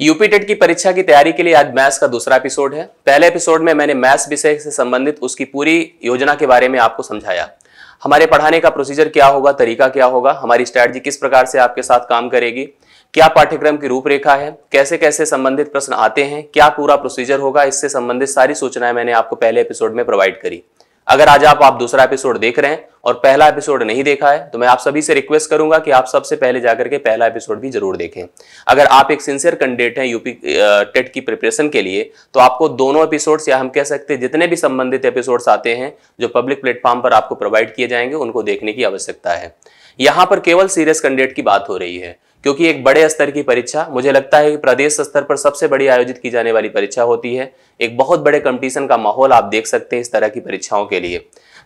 UP TET की परीक्षा की तैयारी के लिए आज मैथ्स का दूसरा एपिसोड है पहले एपिसोड में मैंने मैथ्स विषय से संबंधित उसकी पूरी योजना के बारे में आपको समझाया हमारे पढ़ाने का प्रोसीजर क्या होगा तरीका क्या होगा हमारी स्ट्रैटेजी किस प्रकार से आपके साथ काम करेगी क्या पाठ्यक्रम की रूपरेखा है कैसे कैसे संबंधित प्रश्न आते हैं क्या पूरा प्रोसीजर होगा इससे संबंधित सारी सूचनाएं मैंने आपको पहले एपिसोड में प्रोवाइड करी अगर आज आप आप दूसरा एपिसोड देख रहे हैं और पहला एपिसोड नहीं देखा है तो मैं आप सभी से रिक्वेस्ट करूंगा कि आप सबसे पहले जाकर के पहला एपिसोड भी जरूर देखें अगर आप एक सिंसियर कैंडिडेट हैं यूपी टेट की प्रिपरेशन के लिए तो आपको दोनों एपिसोड्स या हम कह सकते हैं जितने भी संबंधित एपिसोड्स आते हैं जो पब्लिक प्लेटफॉर्म पर आपको प्रोवाइड किए जाएंगे उनको देखने की आवश्यकता है यहाँ पर केवल सीरियस कैंडिडेट की बात हो रही है क्योंकि एक बड़े स्तर की परीक्षा मुझे लगता है कि प्रदेश स्तर पर सबसे बड़ी आयोजित की जाने वाली परीक्षा होती है एक बहुत बड़े कंपटीशन का माहौल आप देख सकते हैं इस तरह की परीक्षाओं के लिए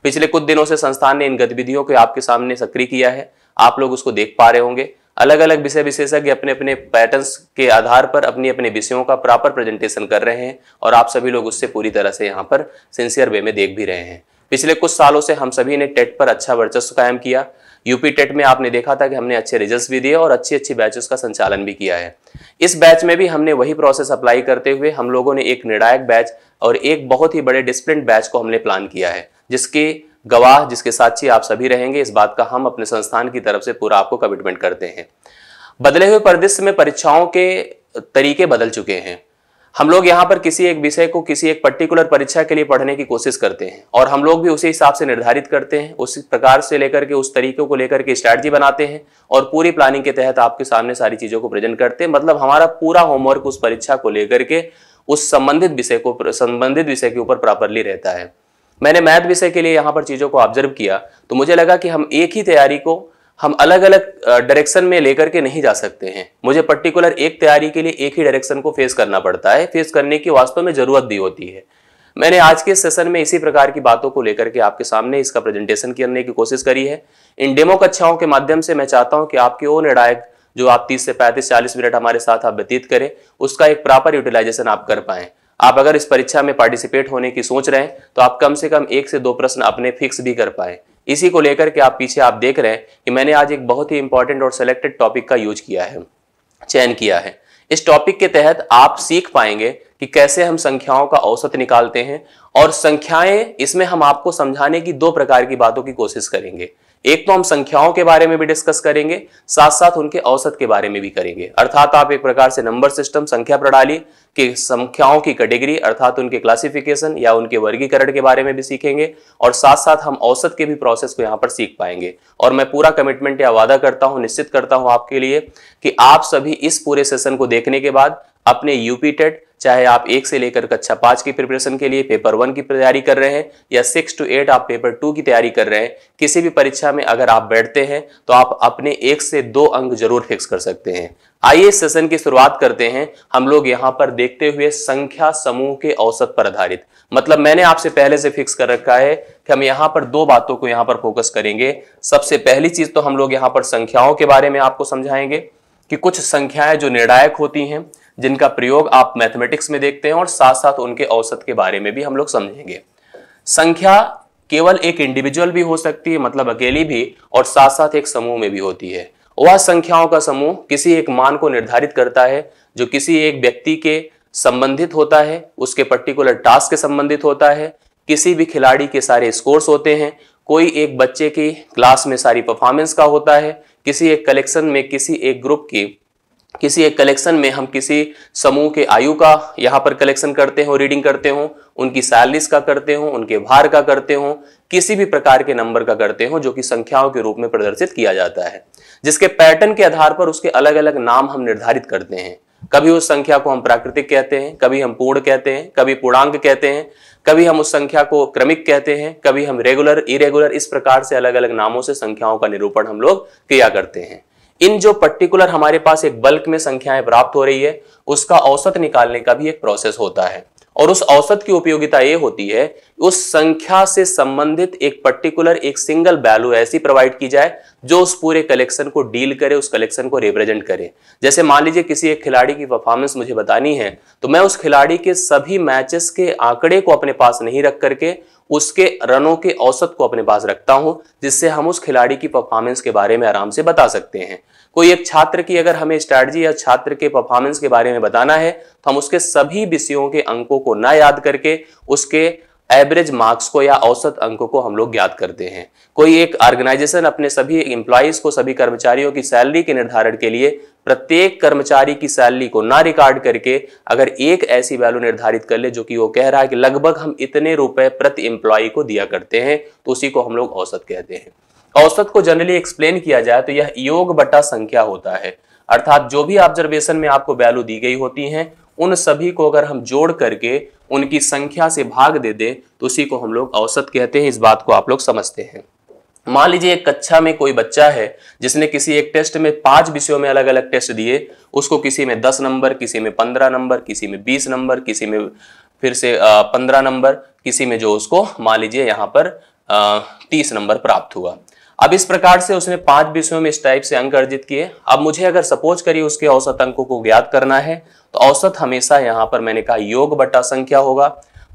पिछले कुछ दिनों से संस्थान ने इन गतिविधियों को आपके सामने सक्रिय किया है आप लोग उसको देख पा रहे होंगे अलग अलग विषय विशेषज्ञ अपने अपने पैटर्न के आधार पर अपने अपने विषयों का प्रॉपर प्रेजेंटेशन कर रहे हैं और आप सभी लोग उससे पूरी तरह से यहाँ पर सिंसियर वे में देख भी रहे हैं पिछले कुछ सालों से हम सभी ने टेट पर अच्छा वर्चस्व कायम किया यूपी टेट में आपने देखा था कि हमने अच्छे रिजल्ट्स भी दिए और अच्छी अच्छी बैचेस का संचालन भी किया है इस बैच में भी हमने वही प्रोसेस अप्लाई करते हुए हम लोगों ने एक निर्णायक बैच और एक बहुत ही बड़े डिसिप्लिन बैच को हमने प्लान किया है जिसके गवाह जिसके साक्षी आप सभी रहेंगे इस बात का हम अपने संस्थान की तरफ से पूरा आपको कमिटमेंट करते हैं बदले हुए परिदृश्य में परीक्षाओं के तरीके बदल चुके हैं हम लोग यहाँ पर किसी एक विषय को किसी एक पर्टिकुलर परीक्षा के लिए पढ़ने की कोशिश करते हैं और हम लोग भी उसी हिसाब से निर्धारित करते हैं उस प्रकार से लेकर के उस तरीके को लेकर के स्ट्रैटी बनाते हैं और पूरी प्लानिंग के तहत आपके सामने सारी चीज़ों को प्रेजेंट करते हैं मतलब हमारा पूरा होमवर्क उस परीक्षा को लेकर के उस संबंधित विषय को संबंधित विषय के ऊपर प्रॉपरली रहता है मैंने मैथ विषय के लिए यहाँ पर चीज़ों को ऑब्जर्व किया तो मुझे लगा कि हम एक ही तैयारी को हम अलग अलग डायरेक्शन में लेकर के नहीं जा सकते हैं मुझे पर्टिकुलर एक तैयारी के लिए एक ही डायरेक्शन को फेस करना पड़ता है फेस करने की वास्तव में ज़रूरत भी होती है मैंने आज के सेशन में इसी प्रकार की बातों को लेकर के आपके सामने इसका प्रेजेंटेशन करने की कोशिश करी है इन डेमो कक्षाओं के माध्यम से मैं चाहता हूं कि आपके ओ निर्णायक जो आप 30 से 35 40 मिनट हमारे साथ आप व्यतीत करें उसका एक प्रॉपर यूटिलाइजेशन आप कर पाए आप अगर इस परीक्षा में पार्टिसिपेट होने की सोच रहे हैं तो आप कम से कम एक से दो प्रश्न अपने फिक्स भी कर पाए इसी को लेकर के आप पीछे आप देख रहे हैं कि मैंने आज एक बहुत ही इंपॉर्टेंट और सेलेक्टेड टॉपिक का यूज किया है चयन किया है इस टॉपिक के तहत आप सीख पाएंगे कि कैसे हम संख्याओं का औसत निकालते हैं और संख्याएं इसमें हम आपको समझाने की दो प्रकार की बातों की कोशिश करेंगे एक तो हम संख्याओं के बारे में भी डिस्कस करेंगे साथ साथ उनके औसत के बारे में भी करेंगे अर्थात आप एक प्रकार से नंबर सिस्टम संख्या प्रणाली की संख्याओं की कैटेगरी अर्थात उनके क्लासिफिकेशन या उनके वर्गीकरण के बारे में भी सीखेंगे और साथ साथ हम औसत के भी प्रोसेस को यहाँ पर सीख पाएंगे और मैं पूरा कमिटमेंट या वादा करता हूँ निश्चित करता हूँ आपके लिए कि आप सभी इस पूरे सेशन को देखने के बाद अपने यूपी टेट चाहे आप एक से लेकर कक्षा पांच की प्रिपरेशन के लिए पेपर वन की तैयारी कर रहे हैं या सिक्स टू एट आप पेपर टू की तैयारी कर रहे हैं किसी भी परीक्षा में अगर आप बैठते हैं तो आप अपने एक से दो अंक जरूर फिक्स कर सकते हैं आइए सेशन की शुरुआत करते हैं हम लोग यहाँ पर देखते हुए संख्या समूह के औसत पर आधारित मतलब मैंने आपसे पहले से फिक्स कर रखा है कि हम यहाँ पर दो बातों को यहाँ पर फोकस करेंगे सबसे पहली चीज तो हम लोग यहाँ पर संख्याओं के बारे में आपको समझाएंगे कि कुछ संख्याएं जो निर्णायक होती हैं जिनका प्रयोग आप मैथमेटिक्स में देखते हैं और साथ साथ उनके औसत के बारे में भी हम लोग समझेंगे संख्या केवल एक इंडिविजुअल भी हो सकती है मतलब अकेली भी और साथ साथ एक समूह में भी होती है वह संख्याओं का समूह किसी एक मान को निर्धारित करता है जो किसी एक व्यक्ति के संबंधित होता है उसके पर्टिकुलर टास्क के संबंधित होता है किसी भी खिलाड़ी के सारे स्कोर्स होते हैं कोई एक बच्चे की क्लास में सारी परफॉर्मेंस का होता है किसी एक कलेक्शन में किसी एक ग्रुप की किसी एक कलेक्शन में हम किसी समूह के आयु का यहाँ पर कलेक्शन करते हो रीडिंग करते हो उनकी सैलरीज का करते हो उनके भार का करते हो किसी भी प्रकार के नंबर का करते हो जो कि संख्याओं के रूप में प्रदर्शित किया जाता है जिसके पैटर्न के आधार पर उसके अलग अलग नाम हम निर्धारित करते हैं कभी उस संख्या को हम प्राकृतिक कहते हैं कभी हम पूर्ण कहते हैं कभी पूर्णांक कहते हैं कभी हम उस संख्या को क्रमिक कहते हैं कभी हम रेगुलर इरेगुलर इस प्रकार से अलग अलग नामों से संख्याओं का निरूपण हम लोग किया करते हैं इन जो पर्टिकुलर हमारे पास एक बल्क में संख्याएं प्राप्त हो रही है उसका औसत निकालने का भी एक प्रोसेस होता है और उस औसत की उपयोगिता ये होती है उस संख्या से संबंधित एक पर्टिकुलर एक सिंगल वैल्यू ऐसी प्रोवाइड की जाए जो उस पूरे कलेक्शन को डील करे उस कलेक्शन को रिप्रेजेंट करे जैसे मान लीजिए किसी एक खिलाड़ी की परफॉर्मेंस मुझे बतानी है तो मैं उस खिलाड़ी के सभी मैचेस के आंकड़े को अपने पास नहीं रख करके उसके रनों के औसत को अपने पास रखता हूं जिससे हम उस खिलाड़ी की परफॉर्मेंस के बारे में आराम से बता सकते हैं कोई एक छात्र की अगर हमें स्ट्रैटी या छात्र के परफॉर्मेंस के बारे में बताना है तो हम उसके सभी विषयों के अंकों को ना याद करके उसके एवरेज मार्क्स को या औसत अंकों को हम लोग ज्ञात करते हैं कोई एक ऑर्गेनाइजेशन अपने सभी एम्प्लॉयज को सभी कर्मचारियों की सैलरी के निर्धारण के लिए प्रत्येक कर्मचारी की सैलरी को ना रिकॉर्ड करके अगर एक ऐसी वैल्यू निर्धारित कर ले जो कि वो कह रहा है कि लगभग हम इतने रुपए प्रति एम्प्लॉय को दिया करते हैं तो उसी को हम लोग औसत कहते हैं औसत को जनरली एक्सप्लेन किया जाए तो यह योग बटा संख्या होता है अर्थात जो भी ऑब्जर्वेशन में आपको वैल्यू दी गई होती हैं उन सभी को अगर हम जोड़ करके उनकी संख्या से भाग दे दें तो उसी को हम लोग औसत कहते हैं इस बात को आप लोग समझते हैं मान लीजिए एक कक्षा में कोई बच्चा है जिसने किसी एक टेस्ट में पांच विषयों में अलग अलग टेस्ट दिए उसको किसी में दस नंबर किसी में पंद्रह नंबर किसी में बीस नंबर किसी में फिर से पंद्रह नंबर किसी में जो उसको मान लीजिए यहाँ पर तीस नंबर प्राप्त हुआ अब इस प्रकार से उसने पांच विषयों में इस टाइप से अंक अर्जित किए अब मुझे अगर सपोज करिए उसके औसत अंकों को ज्ञात करना है तो औसत हमेशा यहाँ पर मैंने कहा योग बट्टा संख्या होगा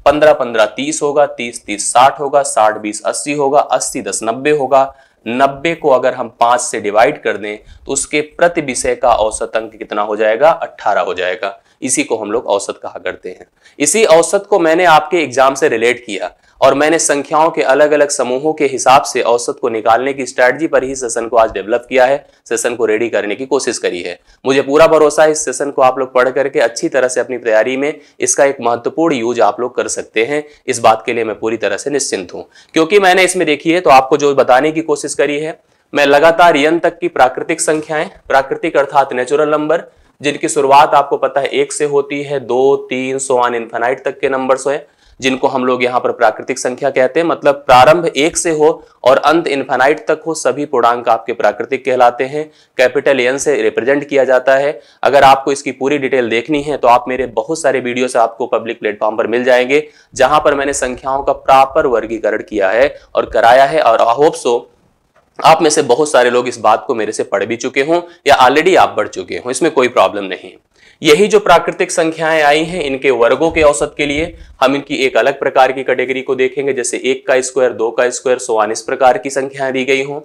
पंद्रह पंद्रह तीस होगा तीस तीस साठ होगा साठ बीस अस्सी होगा अस्सी दस नब्बे होगा नब्बे को अगर हम पांच से डिवाइड कर दें तो उसके प्रति विषय का औसत अंक कितना हो जाएगा अट्ठारह हो जाएगा इसी को हम लोग औसत कहा करते हैं इसी औसत को मैंने आपके एग्जाम से रिलेट किया और मैंने संख्याओं के अलग अलग समूहों के हिसाब से औसत को निकालने की स्ट्रैटी पर ही सेशन को आज डेवलप किया है सेशन को रेडी करने की कोशिश करी है मुझे पूरा भरोसा है इस सेशन को आप लोग पढ़ करके अच्छी तरह से अपनी तैयारी में इसका एक महत्वपूर्ण यूज आप लोग कर सकते हैं इस बात के लिए मैं पूरी तरह से निश्चिंत हूँ क्योंकि मैंने इसमें देखी है तो आपको जो बताने की कोशिश करी है मैं लगातार यन तक की प्राकृतिक संख्याएं प्राकृतिक अर्थात नेचुरल नंबर जिनकी शुरुआत आपको पता है एक से होती है दो तीन सो वन इन्फेनाइट तक के नंबर्स हैं जिनको हम लोग यहाँ पर प्राकृतिक संख्या कहते हैं मतलब प्रारंभ एक से हो और अंत इन्फेनाइट तक हो सभी पूर्णांक आपके प्राकृतिक कहलाते हैं कैपिटल एन से रिप्रेजेंट किया जाता है अगर आपको इसकी पूरी डिटेल देखनी है तो आप मेरे बहुत सारे वीडियोस आपको पब्लिक प्लेटफॉर्म पर मिल जाएंगे जहां पर मैंने संख्याओं का प्रॉपर वर्गीकरण किया है और कराया है और आई होप सो आप में से बहुत सारे लोग इस बात को मेरे से पढ़ भी चुके हों या ऑलरेडी आप बढ़ चुके हों इसमें कोई प्रॉब्लम नहीं है यही जो प्राकृतिक संख्याएं आई हैं इनके वर्गों के औसत के लिए हम इनकी एक अलग प्रकार की कैटेगरी को देखेंगे जैसे एक का स्क्वायर दो का स्क्वायर सोवान इस प्रकार की संख्याएं दी गई हों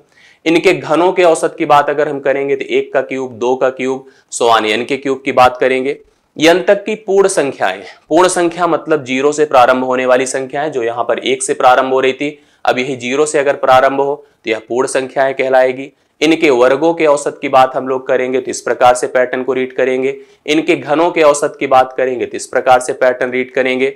इनके घनों के औसत की बात अगर हम करेंगे तो एक का क्यूब दो का क्यूब सोवान एन के क्यूब की बात करेंगे यन तक की पूर्ण संख्याएं पूर्ण संख्या मतलब जीरो से प्रारंभ होने वाली संख्याएं जो यहां पर एक से प्रारंभ हो रही थी अब यही जीरो से अगर प्रारंभ हो तो यह पूर्ण संख्याएं कहलाएगी इनके वर्गों के औसत की बात हम लोग करेंगे तो इस प्रकार से पैटर्न को रीड करेंगे इनके घनों के औसत की बात करेंगे तो इस प्रकार से पैटर्न रीड करेंगे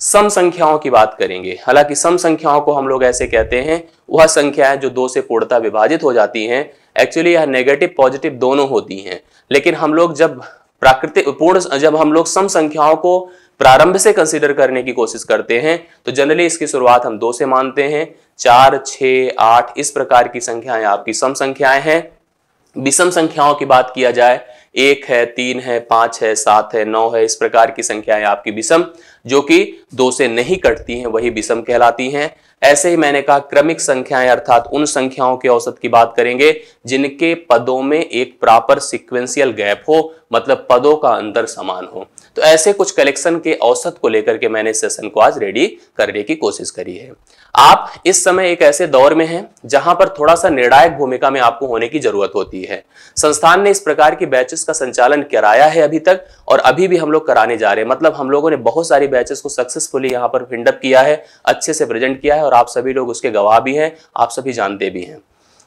सम संख्याओं की बात करेंगे हालांकि सम संख्याओं को हम लोग ऐसे कहते हैं वह संख्याएं जो दो से पूर्णता विभाजित हो जाती हैं एक्चुअली यह नेगेटिव पॉजिटिव दोनों होती हैं लेकिन हम लोग जब प्राकृतिक पूर्ण जब हम लोग सम संख्याओं को प्रारंभ से कंसिडर करने की कोशिश करते हैं तो जनरली इसकी शुरुआत हम दो से मानते हैं चार छ आठ इस प्रकार की संख्याएं आपकी सम संख्याएं हैं विषम संख्याओं की बात किया जाए एक है तीन है पांच है सात है नौ है इस प्रकार की संख्याएं आपकी विषम जो कि दो से नहीं कटती हैं वही विषम कहलाती हैं ऐसे ही मैंने कहा क्रमिक संख्याएं अर्थात उन संख्याओं के औसत की बात करेंगे जिनके पदों में एक प्रॉपर सिक्वेंशियल गैप हो मतलब पदों का अंतर समान हो तो ऐसे कुछ कलेक्शन के औसत को लेकर के मैंने सेशन को आज रेडी करने की कोशिश करी है आप इस समय एक ऐसे दौर में हैं जहां पर थोड़ा सा निर्णायक भूमिका में आपको होने की जरूरत होती है संस्थान ने इस प्रकार की बैचेस का संचालन कराया है अभी तक और अभी भी हम लोग कराने जा रहे हैं मतलब हम लोगों ने बहुत सारी बैचेस को सक्सेसफुली यहाँ पर फिंडअप किया है अच्छे से प्रेजेंट किया है और आप सभी लोग उसके गवाह भी हैं आप सभी जानते भी हैं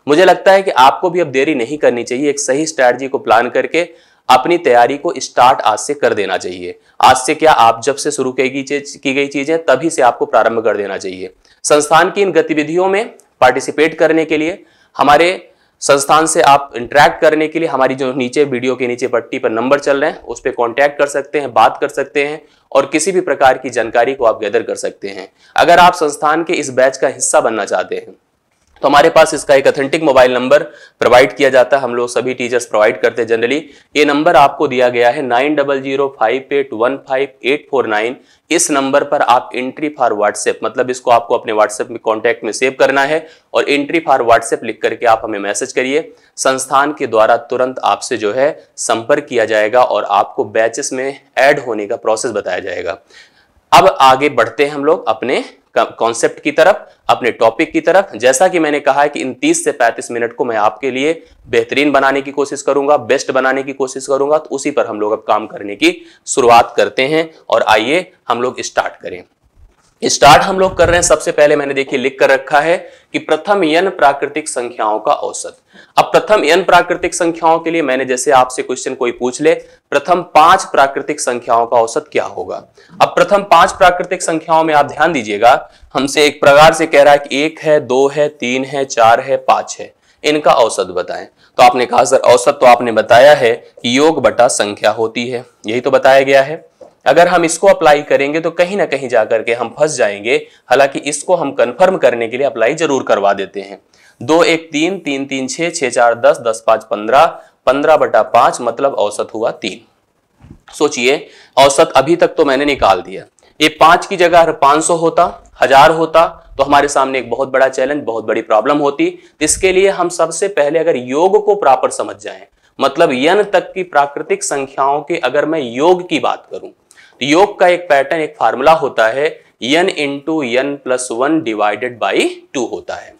मुझे लगता है कि आपको भी अब देरी नहीं करनी चाहिए एक सही स्ट्रैटी को प्लान करके अपनी तैयारी को स्टार्ट आज से कर देना चाहिए आज से क्या आप जब से शुरू की की गई चीजें तभी से आपको प्रारंभ कर देना चाहिए संस्थान की इन गतिविधियों में पार्टिसिपेट करने के लिए हमारे संस्थान से आप इंटरेक्ट करने के लिए हमारी जो नीचे वीडियो के नीचे पट्टी पर नंबर चल रहे हैं उस पर कॉन्टैक्ट कर सकते हैं बात कर सकते हैं और किसी भी प्रकार की जानकारी को आप गैदर कर सकते हैं अगर आप संस्थान के इस बैच का हिस्सा बनना चाहते हैं तो हमारे पास इसका एक अथेंटिक मोबाइल नंबर प्रोवाइड किया जाता है हम लोग सभी टीचर्स प्रोवाइड करते हैं जनरली ये नंबर आपको दिया गया है nine double zero five eight one five eight four nine इस नंबर पर आप एंट्री फॉर व्हाट्सएप मतलब इसको आपको अपने व्हाट्सएप में कॉन्टैक्ट में सेव करना है और एंट्री फॉर व्हाट्सएप लिख करके आप हमें मैसेज करिए संस्थान के द्वारा तुरंत आपसे जो है संपर्क किया जाएगा और आपको बैचेस में एड होने का प्रोसेस बताया जाएगा अब आगे बढ़ते हैं हम लोग अपने कॉन्सेप्ट की तरफ अपने टॉपिक की तरफ जैसा कि मैंने कहा है कि इन 30 से 35 मिनट को मैं आपके लिए बेहतरीन बनाने की कोशिश करूंगा बेस्ट बनाने की कोशिश करूंगा तो उसी पर हम लोग अब काम करने की शुरुआत करते हैं और आइए हम लोग स्टार्ट करें स्टार्ट हम लोग कर रहे हैं सबसे पहले मैंने देखिए लिख कर रखा है कि प्रथम यन प्राकृतिक संख्याओं का औसत अब प्रथम यन प्राकृतिक संख्याओं के लिए मैंने जैसे आपसे क्वेश्चन कोई पूछ ले प्रथम पांच प्राकृतिक संख्याओं का औसत क्या होगा अब प्रथम पांच प्राकृतिक संख्याओं में आप ध्यान दीजिएगा हमसे एक प्रकार से कह रहा है कि एक है दो है तीन है चार है पांच है इनका औसत बताएं तो आपने कहा सर औसत तो आपने बताया है कि योग बटा संख्या होती है यही तो बताया गया है अगर हम इसको अप्लाई करेंगे तो कहीं ना कहीं जाकर के हम फंस जाएंगे हालांकि इसको हम कंफर्म करने के लिए अप्लाई जरूर करवा देते हैं दो एक तीन तीन तीन छह छः चार दस दस पांच पंद्रह पंद्रह बटा पांच मतलब औसत हुआ तीन सोचिए औसत अभी तक तो मैंने निकाल दिया ये पांच की जगह पांच सौ होता हजार होता तो हमारे सामने एक बहुत बड़ा चैलेंज बहुत बड़ी प्रॉब्लम होती इसके लिए हम सबसे पहले अगर योग को प्रॉपर समझ जाए मतलब यन तक की प्राकृतिक संख्याओं के अगर मैं योग की बात करूं तो योग का एक पैटर्न एक फार्मूला होता है n into n plus one divided by two होता है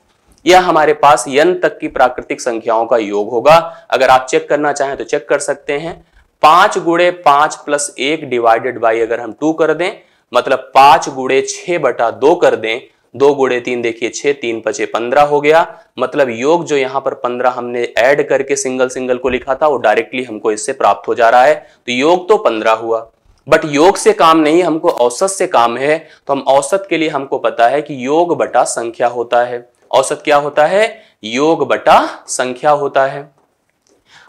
यह हमारे पास यन तक की प्राकृतिक संख्याओं का योग होगा अगर आप चेक करना चाहें तो चेक कर सकते हैं पांच गुड़े पांच प्लस एक डिवाइडेड बाई अगर हम टू कर दें मतलब पांच गुड़े छह बटा दो कर दें दो गुड़े तीन देखिए छह तीन पचे पंद्रह हो गया मतलब योग जो यहां पर पंद्रह हमने ऐड करके सिंगल सिंगल को लिखा था वो डायरेक्टली हमको इससे प्राप्त हो जा रहा है तो योग तो पंद्रह हुआ बट योग से काम नहीं हमको औसत से काम है तो हम औसत के लिए हमको पता है कि योग बटा संख्या होता है औसत क्या होता है योग बटा संख्या होता है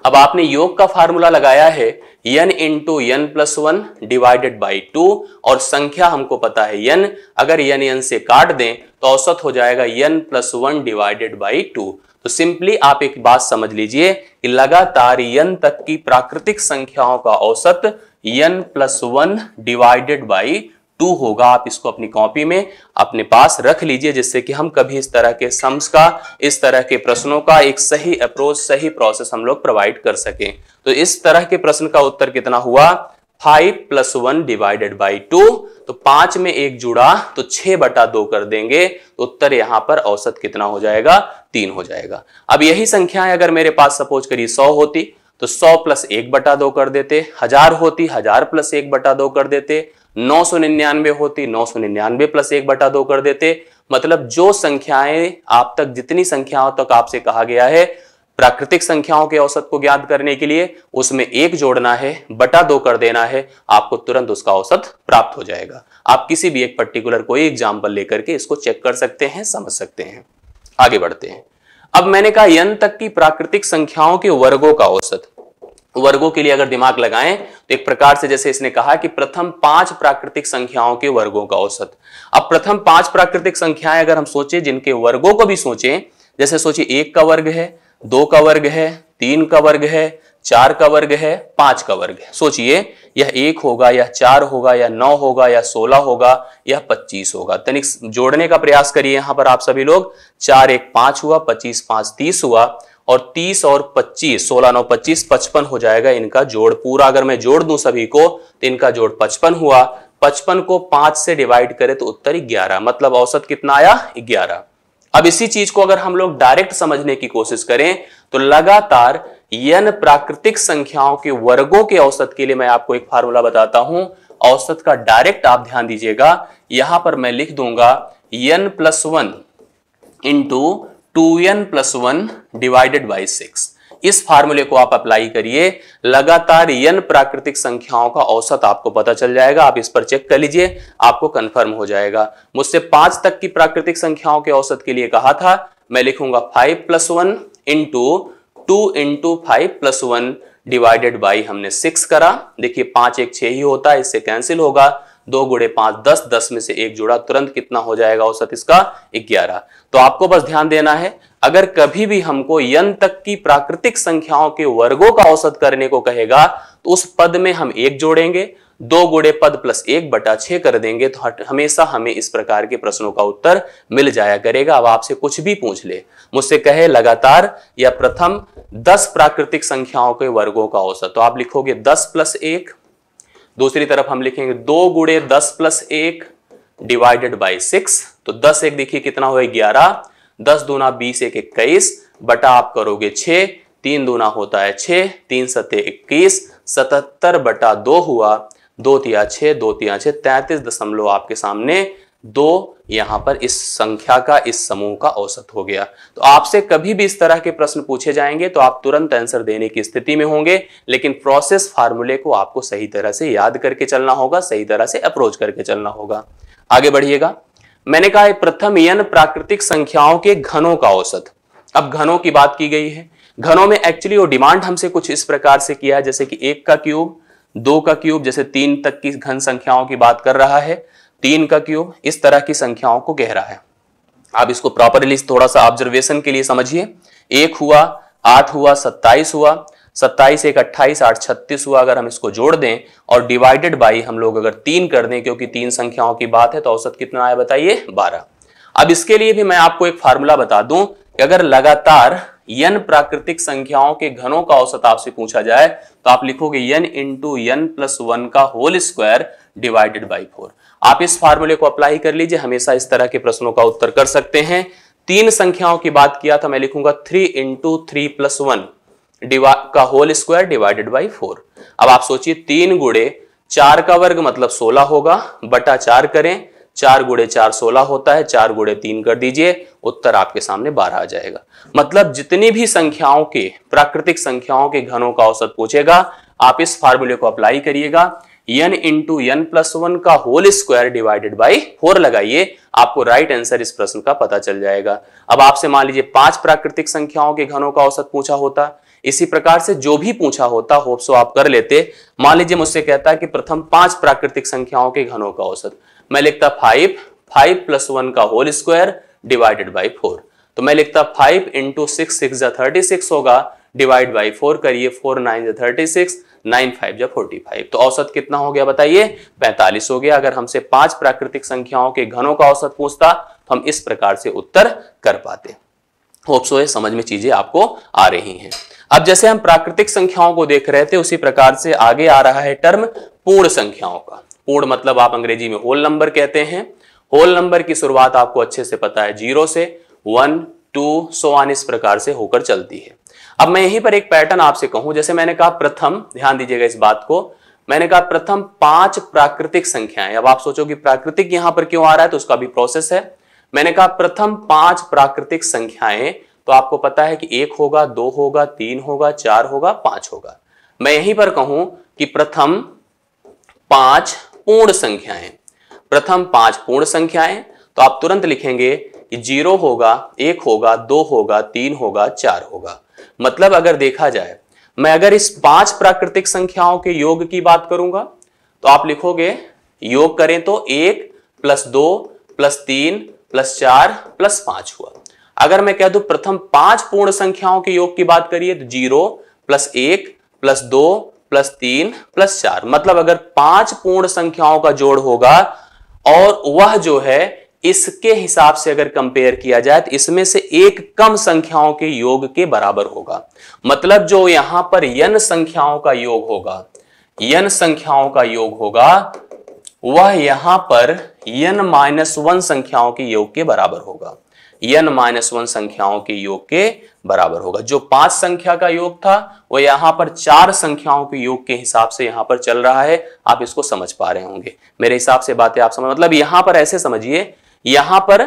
अब आपने योग का फार्मूला लगाया है n into n plus one divided by two और संख्या हमको पता है यन अगर यन यन से काट दें तो औसत हो जाएगा n plus one divided by two तो सिंपली आप एक बात समझ लीजिए कि लगातार यन तक की प्राकृतिक संख्याओं का औसत n plus one divided by two होगा आप इसको अपनी कॉपी में अपने पास रख लीजिए जिससे कि हम कभी इस तरह के सम्स का इस तरह के प्रश्नों का एक सही अप्रोच सही प्रोसेस हम लोग प्रोवाइड कर सके तो इस तरह के प्रश्न का उत्तर कितना हुआ five plus one divided by two तो पांच में एक जुड़ा तो छह बटा दो कर देंगे तो उत्तर यहां पर औसत कितना हो जाएगा तीन हो जाएगा अब यही संख्याएं अगर मेरे पास सपोज करिए सौ होती तो सौ प्लस एक बटा दो कर देते हजार होती हजार प्लस एक बटा दो कर देते नौ सौ निन्यानवे होती नौ सौ निन्यानवे प्लस एक बटा दो कर देते मतलब जो संख्याएं आप तक जितनी संख्याओं तक आपसे कहा गया है प्राकृतिक संख्याओं के औसत को ज्ञात करने के लिए उसमें एक जोड़ना है बटा दो कर देना है आपको तुरंत उसका औसत प्राप्त हो जाएगा आप किसी भी एक पर्टिकुलर कोई एग्जाम्पल लेकर के इसको चेक कर सकते हैं समझ सकते हैं आगे बढ़ते हैं अब मैंने कहा यन तक की प्राकृतिक संख्याओं के वर्गों का औसत वर्गों के लिए अगर दिमाग लगाएं तो एक प्रकार से जैसे इसने कहा कि प्रथम पांच प्राकृतिक संख्याओं के वर्गों का औसत अब प्रथम पांच प्राकृतिक संख्याएं अगर हम सोचे जिनके वर्गों को भी सोचें जैसे सोचिए एक का वर्ग है दो का वर्ग है तीन का वर्ग है चार का वर्ग है पांच का वर्ग है सोचिए यह एक होगा या चार होगा या नौ होगा या सोलह होगा या पच्चीस होगा तनिक जोड़ने का प्रयास करिए यहां पर आप सभी लोग चार एक पांच हुआ पच्चीस पांच तीस हुआ और तीस और पच्चीस सोलह नौ पच्चीस पचपन हो जाएगा इनका जोड़ पूरा अगर मैं जोड़ दूं सभी को तो इनका जोड़ पचपन हुआ पचपन को पांच से डिवाइड करें तो उत्तर ग्यारह मतलब औसत कितना आया ग्यारह अब इसी चीज को अगर हम लोग डायरेक्ट समझने की कोशिश करें तो लगातार यन प्राकृतिक संख्याओं के वर्गों के औसत के लिए मैं आपको एक फार्मूला बताता हूं औसत का डायरेक्ट आप ध्यान दीजिएगा यहां पर मैं लिख दूंगा n plus one into two n plus one divided by six इस फार्मूले को आप अप्लाई करिए लगातार यन प्राकृतिक संख्याओं का औसत आपको पता चल जाएगा आप इस पर चेक कर लीजिए आपको कंफर्म हो जाएगा मुझसे पांच तक की प्राकृतिक संख्याओं के औसत के लिए कहा था मैं लिखूंगा five plus one into two into five plus one divided by हमने सिक्स करा देखिए पांच एक छह ही होता है इससे कैंसिल होगा दो गुड़े पांच दस दस में से एक जुड़ा तुरंत कितना हो जाएगा औसत इसका ग्यारह तो आपको बस ध्यान देना है अगर कभी भी हमको यन तक की प्राकृतिक संख्याओं के वर्गों का औसत करने को कहेगा तो उस पद में हम एक जोड़ेंगे दो गुड़े पद प्लस एक बटा छह कर देंगे तो हमेशा हमें इस प्रकार के प्रश्नों का उत्तर मिल जाया करेगा अब आपसे कुछ भी पूछ ले मुझसे कहे लगातार या प्रथम दस प्राकृतिक संख्याओं के वर्गों का औसत तो आप लिखोगे दस प्लस एक दूसरी तरफ हम लिखेंगे दो गुड़े दस प्लस एक डिवाइडेड बाई सिक्स तो दस एक देखिए कितना हो ग्यारह दस दूना बीस एक इक्कीस बटा आप करोगे छे तीन दूना होता है छे तीन सत्य इक्कीस सतहत्तर बटा दो हुआ दो तिया छः दो तिया छः तैंतीस दशमलव आपके सामने दो यहां पर इस संख्या का इस समूह का औसत हो गया तो आपसे कभी भी इस तरह के प्रश्न पूछे जाएंगे तो आप तुरंत आंसर देने की स्थिति में होंगे लेकिन प्रोसेस फार्मूले को आपको सही तरह से याद करके चलना होगा सही तरह से अप्रोच करके चलना होगा आगे बढ़िएगा मैंने कहा प्रथम यन प्राकृतिक संख्याओं के घनों का औसत अब घनों की बात की गई है घनों में एक्चुअली वो डिमांड हमसे कुछ इस प्रकार से किया जैसे कि एक का क्यूब दो का क्यूब जैसे तीन तक की घन संख्याओं की बात कर रहा है तीन का क्यूब इस तरह की संख्याओं को कह रहा है आप इसको प्रॉपरली थोड़ा सा ऑब्जर्वेशन के लिए समझिए एक हुआ आठ हुआ सत्ताईस हुआ सत्ताईस एक अट्ठाईस आठ छत्तीस हुआ अगर हम इसको जोड़ दें और डिवाइडेड बाई हम लोग अगर तीन कर दें क्योंकि तीन संख्याओं की बात है तो औसत कितना आया बताइए बारह अब इसके लिए भी मैं आपको एक फार्मूला बता दूं कि अगर लगातार यन प्राकृतिक संख्याओं के घनों का औसत आपसे पूछा जाए तो आप लिखोगे n into n plus one का whole square divided by four आप इस फार्मूले को अप्लाई कर लीजिए हमेशा इस तरह के प्रश्नों का उत्तर कर सकते हैं तीन संख्याओं की बात किया था मैं लिखूंगा three into three plus one का whole square divided by four अब आप सोचिए तीन गुड़े चार का वर्ग मतलब सोलह होगा बटा चार करें चार गुड़े चार सोलह होता है चार गुड़े तीन कर दीजिए उत्तर आपके सामने बारह आ जाएगा मतलब जितनी भी संख्याओं के प्राकृतिक संख्याओं के घनों का औसत पूछेगा आप इस फार्मूले को अप्लाई करिएगा n into n plus one का whole square divided by four लगाइए आपको राइट आंसर इस प्रश्न का पता चल जाएगा अब आपसे मान लीजिए पांच प्राकृतिक संख्याओं के घनों का औसत पूछा होता इसी प्रकार से जो भी पूछा होता होप सो आप कर लेते मान लीजिए मुझसे कहता है कि प्रथम पांच प्राकृतिक संख्याओं के घनों का औसत मैं लिखता फाइव फाइव प्लस वन का whole square divided by four तो मैं लिखता फाइव इंटू सिक्स सिक्स जा थर्टी सिक्स होगा डिवाइड बाई फोर करिए फोर नाइन जा थर्टी सिक्स नाइन फाइव या फोर्टी फाइव तो औसत कितना हो गया बताइए पैंतालीस हो गया अगर हमसे पांच प्राकृतिक संख्याओं के घनों का औसत पूछता तो हम इस प्रकार से उत्तर कर पाते होप्सो ये समझ में चीजें आपको आ रही हैं अब जैसे हम प्राकृतिक संख्याओं को देख रहे थे उसी प्रकार से आगे आ रहा है टर्म पूर्ण संख्याओं का पूर्ण मतलब आप अंग्रेजी में होल नंबर कहते हैं होल नंबर की शुरुआत आपको अच्छे से पता है जीरो से वन टू सो वन इस प्रकार से होकर चलती है अब मैं यहीं पर एक पैटर्न आपसे कहूं जैसे मैंने कहा प्रथम ध्यान दीजिएगा इस बात को मैंने कहा प्रथम पांच प्राकृतिक संख्याएं अब आप सोचो कि प्राकृतिक यहां पर क्यों आ रहा है तो उसका भी प्रोसेस है मैंने कहा प्रथम पांच प्राकृतिक संख्याएं तो आपको पता है कि एक होगा दो होगा तीन होगा चार होगा पांच होगा मैं यहीं पर कहूं कि प्रथम पांच पूर्ण संख्याएं प्रथम पांच पूर्ण संख्याएं तो आप तुरंत लिखेंगे कि जीरो होगा एक होगा दो होगा तीन होगा चार होगा मतलब अगर देखा जाए मैं अगर इस पांच प्राकृतिक संख्याओं के योग की बात करूंगा तो आप लिखोगे योग करें तो एक प्लस दो प्लस तीन प्लस चार प्लस पांच हुआ अगर मैं कह दू प्रथम पांच पूर्ण संख्याओं के योग की बात करिए तो जीरो प्लस एक प्लस दो प्लस तीन प्लस चार मतलब अगर पांच पूर्ण संख्याओं का जोड़ होगा और वह जो है इसके हिसाब से अगर कंपेयर किया जाए तो इसमें से एक कम संख्याओं के योग के बराबर होगा मतलब जो यहां पर यन संख्याओं का योग होगा यन संख्याओं का योग होगा वह यहां पर यन माइनस वन संख्याओं के योग के बराबर होगा एन माइनस वन संख्याओं के योग के बराबर होगा जो पांच संख्या का योग था वो यहां पर चार संख्याओं के योग के हिसाब से यहां पर चल रहा है आप इसको समझ पा रहे होंगे मेरे हिसाब से बातें आप समझ मतलब यहां पर ऐसे समझिए यहां पर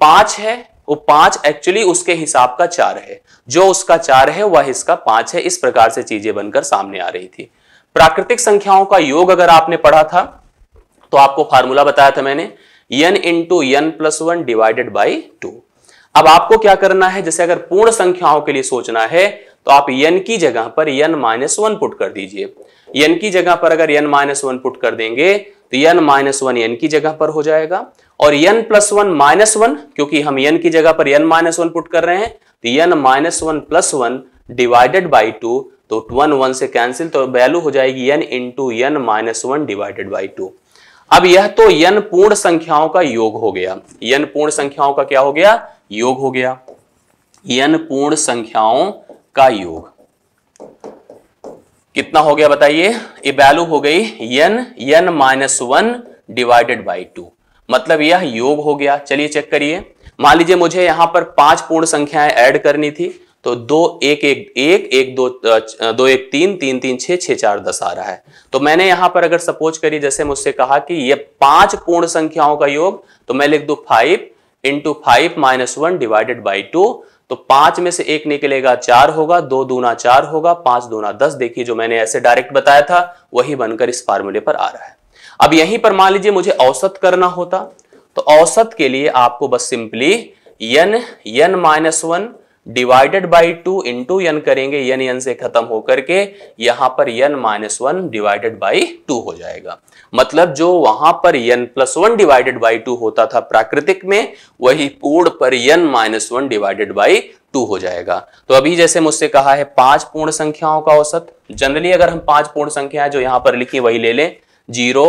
पांच है वो पांच एक्चुअली उसके हिसाब का चार है जो उसका चार है वह इसका पांच है इस प्रकार से चीजें बनकर सामने आ रही थी प्राकृतिक संख्याओं का योग अगर आपने पढ़ा था तो आपको फार्मूला बताया था मैंने n into n plus one divided by two अब आपको क्या करना है जैसे अगर पूर्ण संख्याओं के लिए सोचना है तो आप यन की जगह पर यन माइनस वन पुट कर दीजिए यन की जगह पर अगर यन माइनस वन पुट कर देंगे तो यन माइनस वन यन की जगह पर हो जाएगा और n plus one minus one क्योंकि हम यन की जगह पर यन माइनस वन पुट कर रहे हैं तो n minus one plus one divided by two तो वन वन से कैंसिल तो वैल्यू हो जाएगी n into n minus one divided by two अब यह तो यन पूर्ण संख्याओं का योग हो गया यन पूर्ण संख्याओं का क्या हो गया योग हो गया यन पूर्ण संख्याओं का योग कितना हो गया बताइए ये वैल्यू हो गई n n minus one divided by two मतलब यह योग हो गया चलिए चेक करिए मान लीजिए मुझे यहां पर पांच पूर्ण संख्याएं ऐड करनी थी तो दो एक एक एक एक दो दो एक तीन तीन तीन छः छः चार दस आ रहा है तो मैंने यहाँ पर अगर सपोज करी जैसे मुझसे कहा कि ये पांच पूर्ण संख्याओं का योग तो मैं लिख दू five into five minus one divided by two तो पांच में से एक निकलेगा चार होगा दो दूना चार होगा पांच दूना दस देखिए जो मैंने ऐसे डायरेक्ट बताया था वही बनकर इस फार्मूले पर आ रहा है अब यहीं पर मान लीजिए मुझे औसत करना होता तो औसत के लिए आपको बस simply n n minus one divided by two into n करेंगे यन यन से खत्म होकर के यहां पर n minus one divided by two हो जाएगा मतलब जो वहां पर n plus one divided by two होता था प्राकृतिक में वही पूर्ण पर n minus one divided by two हो जाएगा तो अभी जैसे मुझसे कहा है पांच पूर्ण संख्याओं का औसत जनरली अगर हम पांच पूर्ण संख्या जो यहां पर लिखी वही ले लें जीरो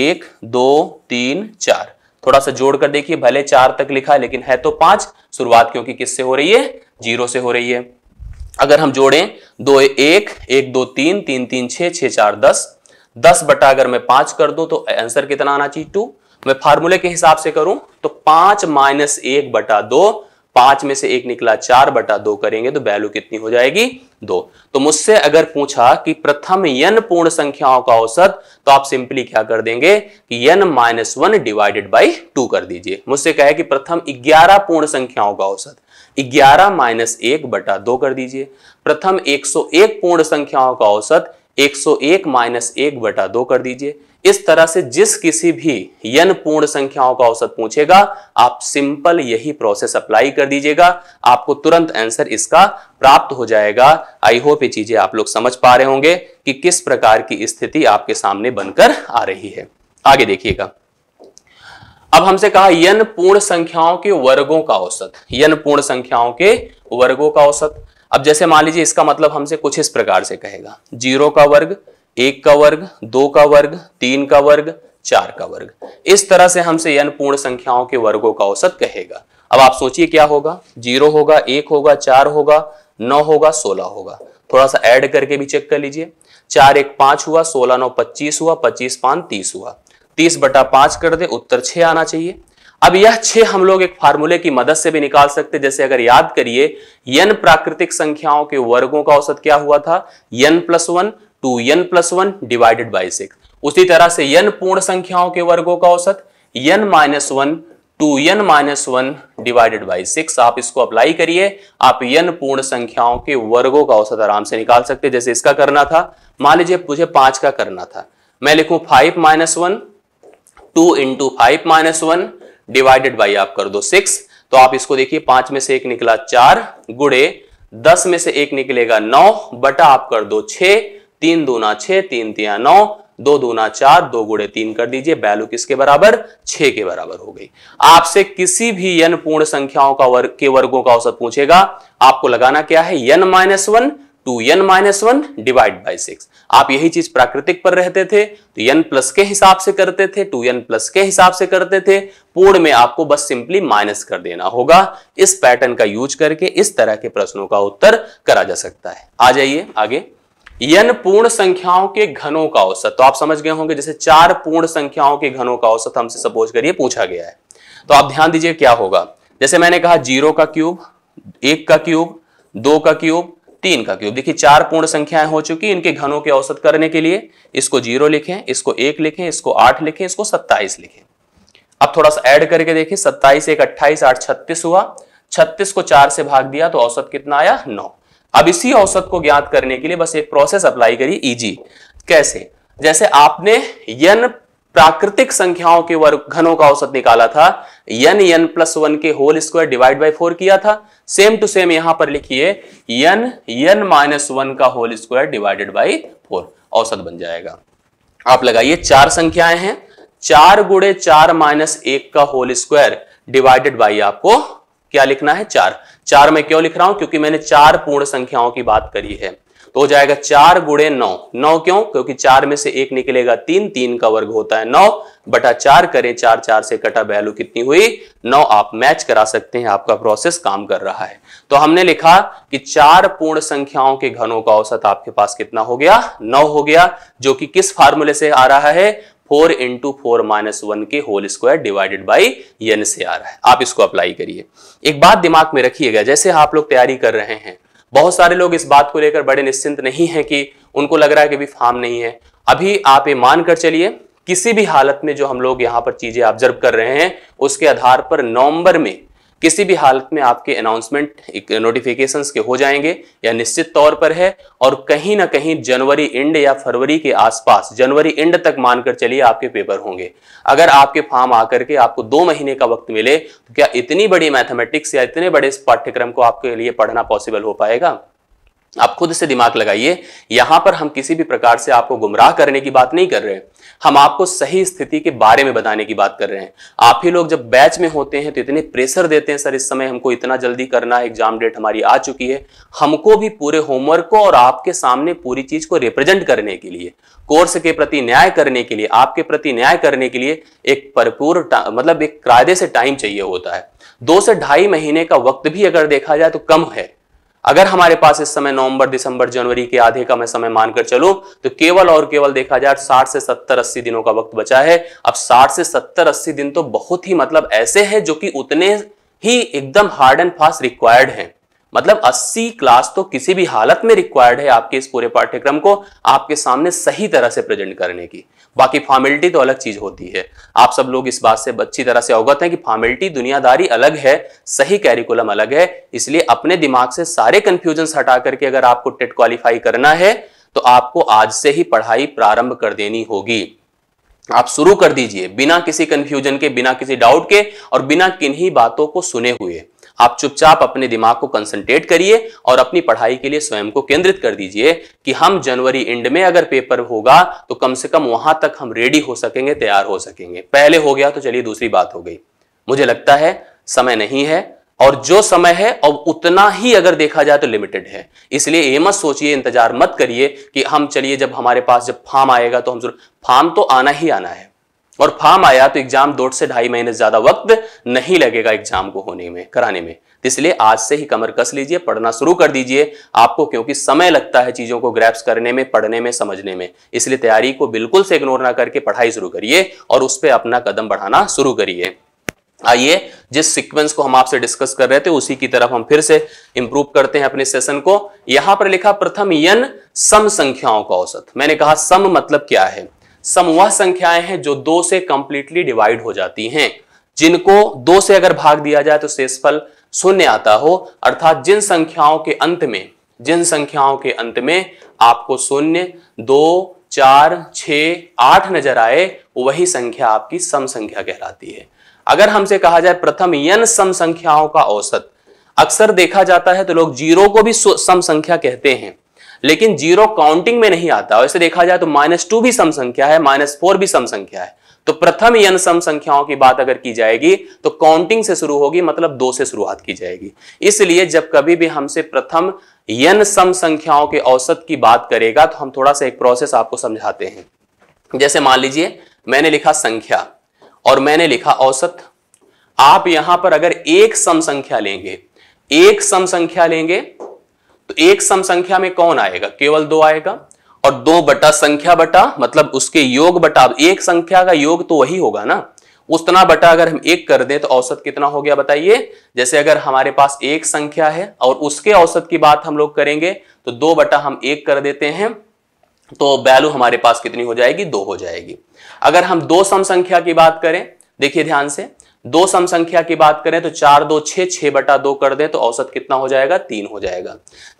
एक दो तीन चार थोड़ा सा जोड़कर देखिए भले चार तक लिखा लेकिन है तो पांच शुरुआत क्योंकि किससे हो रही है जीरो से हो रही है अगर हम जोड़ें दो एक एक दो तीन तीन तीन छह छह चार दस दस बटा अगर मैं पांच कर दूं तो आंसर कितना आना चाहिए टू मैं फार्मूले के हिसाब से करूं तो पांच माइनस एक बटा दो पांच में से एक निकला चार बटा दो करेंगे तो वैल्यू कितनी हो जाएगी दो तो मुझसे अगर पूछा कि प्रथम यन पूर्ण संख्याओं का औसत तो आप सिंपली क्या कर देंगे कि n minus one divided by two कर दीजिए मुझसे कहे कि प्रथम ग्यारह पूर्ण संख्याओं का औसत ग्यारह माइनस एक बटा दो कर दीजिए प्रथम 101 पूर्ण संख्याओं का औसत 101 सौ एक माइनस एक बटा दो कर दीजिए इस तरह से जिस किसी भी यन पूर्ण संख्याओं का औसत पूछेगा आप सिंपल यही प्रोसेस अप्लाई कर दीजिएगा आपको तुरंत आंसर इसका प्राप्त हो जाएगा आई होप ये चीजें आप लोग समझ पा रहे होंगे कि किस प्रकार की स्थिति आपके सामने बनकर आ रही है आगे देखिएगा अब हमसे कहा यन पूर्ण संख्याओं के वर्गों का औसत यन पूर्ण संख्याओं के वर्गों का औसत अब जैसे मान लीजिए इसका मतलब हमसे कुछ इस प्रकार से कहेगा जीरो का वर्ग एक का वर्ग दो का वर्ग तीन का वर्ग चार का वर्ग इस तरह से हमसे यन पूर्ण संख्याओं के वर्गों का औसत कहेगा अब आप सोचिए क्या होगा जीरो होगा एक होगा चार होगा नौ होगा सोलह होगा थोड़ा सा ऐड करके भी चेक कर लीजिए चार एक पांच हुआ सोलह नौ पच्चीस हुआ पच्चीस पांच तीस हुआ तीस बटा पांच कर दे उत्तर छ आना चाहिए अब यह छह हम लोग एक फार्मूले की मदद से भी निकाल सकते जैसे अगर याद करिए यन प्राकृतिक संख्याओं के वर्गों का औसत क्या हुआ था n plus one two n plus one divided by six उसी तरह से यन पूर्ण संख्याओं के वर्गों का औसत n minus one two n minus one divided by six आप इसको अप्लाई करिए आप यन पूर्ण संख्याओं के वर्गों का औसत आराम से निकाल सकते जैसे इसका करना था मान लीजिए मुझे पांच का करना था मैं लिखू five minus one two into five minus one divided by आप कर दो सिक्स तो आप इसको देखिए पांच में से एक निकला चार गुड़े दस में से एक निकलेगा नौ बटा आप कर दो छह तीन दूना छह तीन तिया नौ दो दूना चार दो गुड़े तीन कर दीजिए वैल्यू किसके बराबर छह के बराबर हो गई आपसे किसी भी यन पूर्ण संख्याओं का वर्ग के वर्गों का औसत पूछेगा आपको लगाना क्या है n minus one two n minus one divide by six आप यही चीज प्राकृतिक पर रहते थे तो यन प्लस के हिसाब से करते थे टू यन प्लस के हिसाब से करते थे पूर्ण में आपको बस सिंपली माइनस कर देना होगा इस पैटर्न का यूज करके इस तरह के प्रश्नों का उत्तर करा जा सकता है आ जाइए आगे यन पूर्ण संख्याओं के घनों का औसत तो आप समझ गए होंगे जैसे चार पूर्ण संख्याओं के घनों का औसत हमसे सपोज करिए पूछा गया है तो आप ध्यान दीजिए क्या होगा जैसे मैंने कहा जीरो का क्यूब एक का क्यूब दो का क्यूब तीन का क्यूब देखिए चार पूर्ण संख्याएं हो चुकी इनके घनों के औसत करने के लिए इसको जीरो लिखें इसको एक लिखें इसको आठ लिखें इसको सत्ताईस लिखें अब थोड़ा सा ऐड करके देखिए सत्ताईस एक अट्ठाईस आठ छत्तीस हुआ छत्तीस को चार से भाग दिया तो औसत कितना आया नौ अब इसी औसत को ज्ञात करने के लिए बस एक प्रोसेस अप्लाई करिए इजी कैसे जैसे आपने यन प्राकृतिक संख्याओं के वर्ग घनों का औसत निकाला था यन यन प्लस वन के whole square divide by four किया था सेम टू सेम यहां पर लिखिए यन यन माइनस वन का whole square divided by four औसत बन जाएगा आप लगाइए चार संख्याएं हैं चार गुड़े चार माइनस एक का होल स्क्वायर डिवाइडेड बाई आपको क्या लिखना है चार चार मैं क्यों लिख रहा हूं क्योंकि मैंने चार पूर्ण संख्याओं की बात करी है तो हो जाएगा चार गुड़े नौ नौ क्यों क्योंकि चार में से एक निकलेगा तीन तीन का वर्ग होता है नौ बटा चार करें चार चार से कटा वैल्यू कितनी हुई नौ आप मैच करा सकते हैं आपका प्रोसेस काम कर रहा है तो हमने लिखा कि चार पूर्ण संख्याओं के घनों का औसत आपके पास कितना हो गया नौ हो गया जो कि किस फार्मूले से आ रहा है four into four minus one के whole square divided by n से आ रहा है आप इसको अप्लाई करिए एक बात दिमाग में रखिएगा जैसे आप लोग तैयारी कर रहे हैं बहुत सारे लोग इस बात को लेकर बड़े निश्चिंत नहीं है कि उनको लग रहा है कि अभी फार्म नहीं है अभी आप ये मान कर चलिए किसी भी हालत में जो हम लोग यहाँ पर चीजें ऑब्जर्व कर रहे हैं उसके आधार पर नवंबर में किसी भी हालत में आपके अनाउंसमेंट नोटिफिकेशंस के हो जाएंगे या निश्चित तौर पर है और कहीं ना कहीं जनवरी एंड या फरवरी के आसपास जनवरी एंड तक मानकर चलिए आपके पेपर होंगे अगर आपके फॉर्म आकर के आपको दो महीने का वक्त मिले तो क्या इतनी बड़ी मैथमेटिक्स या इतने बड़े पाठ्यक्रम को आपके लिए पढ़ना पॉसिबल हो पाएगा आप खुद से दिमाग लगाइए यहां पर हम किसी भी प्रकार से आपको गुमराह करने की बात नहीं कर रहे हैं हम आपको सही स्थिति के बारे में बताने की बात कर रहे हैं आप ही लोग जब बैच में होते हैं तो इतने प्रेशर देते हैं सर इस समय हमको इतना जल्दी करना है एग्जाम डेट हमारी आ चुकी है हमको भी पूरे होमवर्क को और आपके सामने पूरी चीज को रिप्रेजेंट करने के लिए कोर्स के प्रति न्याय करने के लिए आपके प्रति न्याय करने के लिए एक भरपूर मतलब एक कायदे से टाइम चाहिए होता है दो से ढाई महीने का वक्त भी अगर देखा जाए तो कम है अगर हमारे पास इस समय नवंबर दिसंबर जनवरी के आधे का मैं समय मानकर चलूं तो केवल और केवल देखा जाए 60 तो से 70 80 दिनों का वक्त बचा है अब 60 से 70 80 दिन तो बहुत ही मतलब ऐसे हैं जो कि उतने ही एकदम हार्ड एंड फास्ट रिक्वायर्ड हैं मतलब 80 क्लास तो किसी भी हालत में रिक्वायर्ड है आपके इस पूरे पाठ्यक्रम को आपके सामने सही तरह से प्रेजेंट करने की बाकी फॉर्मेलिटी तो अलग चीज होती है आप सब लोग इस बात से अच्छी तरह से अवगत हैं कि फॉर्मेलिटी दुनियादारी अलग है सही कैरिकुलम अलग है इसलिए अपने दिमाग से सारे कंफ्यूजन हटा करके अगर आपको टेट क्वालिफाई करना है तो आपको आज से ही पढ़ाई प्रारंभ कर देनी होगी आप शुरू कर दीजिए बिना किसी कंफ्यूजन के बिना किसी डाउट के और बिना किन्हीं बातों को सुने हुए आप चुपचाप अपने दिमाग को कंसंट्रेट करिए और अपनी पढ़ाई के लिए स्वयं को केंद्रित कर दीजिए कि हम जनवरी एंड में अगर पेपर होगा तो कम से कम वहां तक हम रेडी हो सकेंगे तैयार हो सकेंगे पहले हो गया तो चलिए दूसरी बात हो गई मुझे लगता है समय नहीं है और जो समय है अब उतना ही अगर देखा जाए तो लिमिटेड है इसलिए ये मत सोचिए इंतजार मत करिए कि हम चलिए जब हमारे पास जब फार्म आएगा तो हम जरूर फार्म तो आना ही आना है और फॉर्म आया तो एग्जाम दो से ढाई महीने ज्यादा वक्त नहीं लगेगा एग्जाम को होने में कराने में तो इसलिए आज से ही कमर कस लीजिए पढ़ना शुरू कर दीजिए आपको क्योंकि समय लगता है चीजों को ग्रैप्स करने में पढ़ने में समझने में इसलिए तैयारी को बिल्कुल से इग्नोर ना करके पढ़ाई शुरू करिए और उस पर अपना कदम बढ़ाना शुरू करिए आइए जिस सीक्वेंस को हम आपसे डिस्कस कर रहे थे उसी की तरफ हम फिर से इंप्रूव करते हैं अपने सेशन को यहां पर लिखा प्रथम यन सम संख्याओं का औसत मैंने कहा सम मतलब क्या है समूह संख्याएं हैं जो दो से कंप्लीटली डिवाइड हो जाती हैं जिनको दो से अगर भाग दिया जाए तो शेषफल शून्य आता हो अर्थात जिन संख्याओं के अंत में जिन संख्याओं के अंत में आपको शून्य दो चार छ आठ नजर आए वही संख्या आपकी सम संख्या कहलाती है अगर हमसे कहा जाए प्रथम यन सम संख्याओं का औसत अक्सर देखा जाता है तो लोग जीरो को भी सम संख्या कहते हैं लेकिन जीरो काउंटिंग में नहीं आता वैसे देखा जाए तो माइनस टू भी सम संख्या है माइनस फोर भी सम संख्या है तो प्रथम यन सम संख्याओं की बात अगर की जाएगी तो काउंटिंग से शुरू होगी मतलब दो से शुरुआत की जाएगी इसलिए जब कभी भी हमसे प्रथम यन सम संख्याओं के औसत की बात करेगा तो हम थोड़ा सा एक प्रोसेस आपको समझाते हैं जैसे मान लीजिए मैंने लिखा संख्या और मैंने लिखा औसत आप यहां पर अगर एक सम संख्या लेंगे एक सम संख्या लेंगे तो एक सम संख्या में कौन आएगा केवल दो आएगा और दो बटा संख्या बटा मतलब उसके योग बटा एक संख्या का योग तो वही होगा ना उतना बटा अगर हम एक कर दें तो औसत कितना हो गया बताइए जैसे अगर हमारे पास एक संख्या है और उसके औसत की बात हम लोग करेंगे तो दो बटा हम एक कर देते हैं तो वैल्यू हमारे पास कितनी हो जाएगी दो हो जाएगी अगर हम दो सम संख्या की बात करें देखिए ध्यान से दो सम संख्या की बात करें तो चार दो छह छः बटा दो कर दें तो औसत कितना हो जाएगा तीन हो जाएगा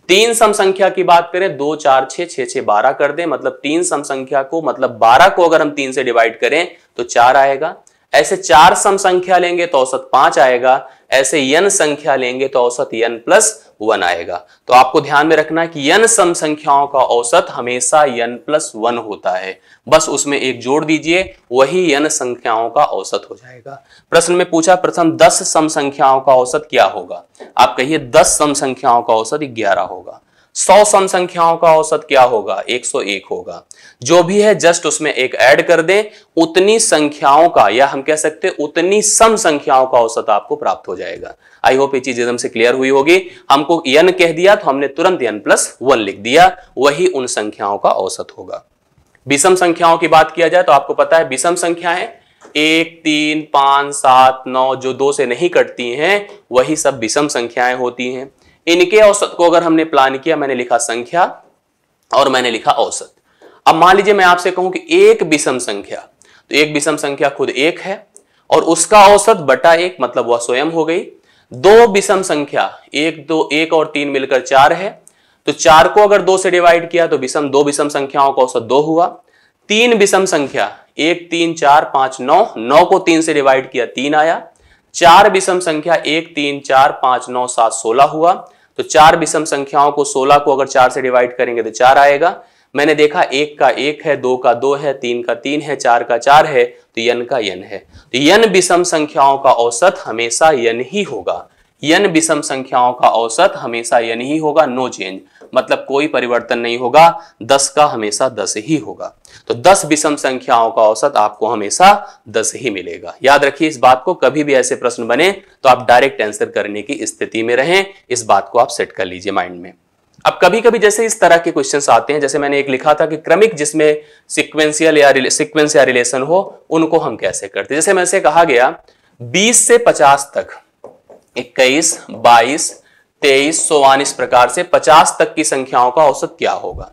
तीन सम संख्या की बात करें दो चार छह छः छः बारह कर दें मतलब तीन सम संख्या को मतलब बारह को अगर हम तीन से डिवाइड करें तो चार आएगा ऐसे चार सम संख्या लेंगे तो औसत पांच आएगा ऐसे यन संख्या लेंगे तो औसत यन प्लस वन आएगा तो आपको ध्यान में रखना कि यन सम संख्याओं का औसत हमेशा यन प्लस वन होता है बस उसमें एक जोड़ दीजिए वही यन संख्याओं का औसत हो जाएगा प्रश्न में पूछा प्रथम दस सम संख्याओं का औसत क्या होगा आप कहिए दस सम संख्याओं का औसत ग्यारह होगा सौ सम संख्याओं का औसत क्या होगा 101 होगा जो भी है जस्ट उसमें एक ऐड कर दें उतनी संख्याओं का या हम कह सकते हैं उतनी सम संख्याओं का औसत आपको प्राप्त हो जाएगा आई होप ये चीज एकदम से क्लियर हुई होगी हमको यन कह दिया तो हमने तुरंत यन प्लस वन लिख दिया वही उन संख्याओं का औसत होगा विषम संख्याओं की बात किया जाए तो आपको पता है विषम संख्याएं एक तीन पांच सात नौ जो दो से नहीं कटती हैं वही सब विषम संख्याएं होती हैं इनके औसत को अगर हमने प्लान किया मैंने लिखा संख्या और मैंने लिखा औसत अब मान लीजिए मैं आपसे कहूं कि एक विषम संख्या तो एक विषम संख्या खुद एक है और उसका औसत बटा एक मतलब वह स्वयं हो गई दो विषम संख्या एक दो एक और तीन मिलकर चार है तो चार को अगर दो से डिवाइड किया तो विषम दो विषम संख्याओं का औसत दो हुआ तीन विषम संख्या एक तीन चार पांच नौ नौ को तीन से डिवाइड किया तीन आया चार विषम संख्या एक तीन चार पांच नौ सात सोलह हुआ तो चार विषम संख्याओं को सोलह को अगर चार से डिवाइड करेंगे तो चार आएगा मैंने देखा एक का एक है दो का दो है तीन का तीन है चार का चार है तो यन का यन है तो यन विषम संख्याओं का औसत हमेशा यन ही होगा यन विषम संख्याओं का औसत हमेशा यन ही होगा नो चेंज मतलब कोई परिवर्तन नहीं होगा दस का हमेशा दस ही होगा तो दस विषम संख्याओं का औसत आपको हमेशा दस ही मिलेगा याद रखिए इस बात को कभी भी ऐसे प्रश्न बने तो आप डायरेक्ट आंसर करने की स्थिति में रहें इस बात को आप सेट कर लीजिए माइंड में अब कभी कभी जैसे इस तरह के क्वेश्चंस आते हैं जैसे मैंने एक लिखा था कि क्रमिक जिसमें सिक्वेंशियल या सिक्वेंस या रिलेशन हो उनको हम कैसे करते जैसे मैं कहा गया 20 से 50 तक 21, 22, तेईस सोवान इस प्रकार से पचास तक की संख्याओं का औसत क्या होगा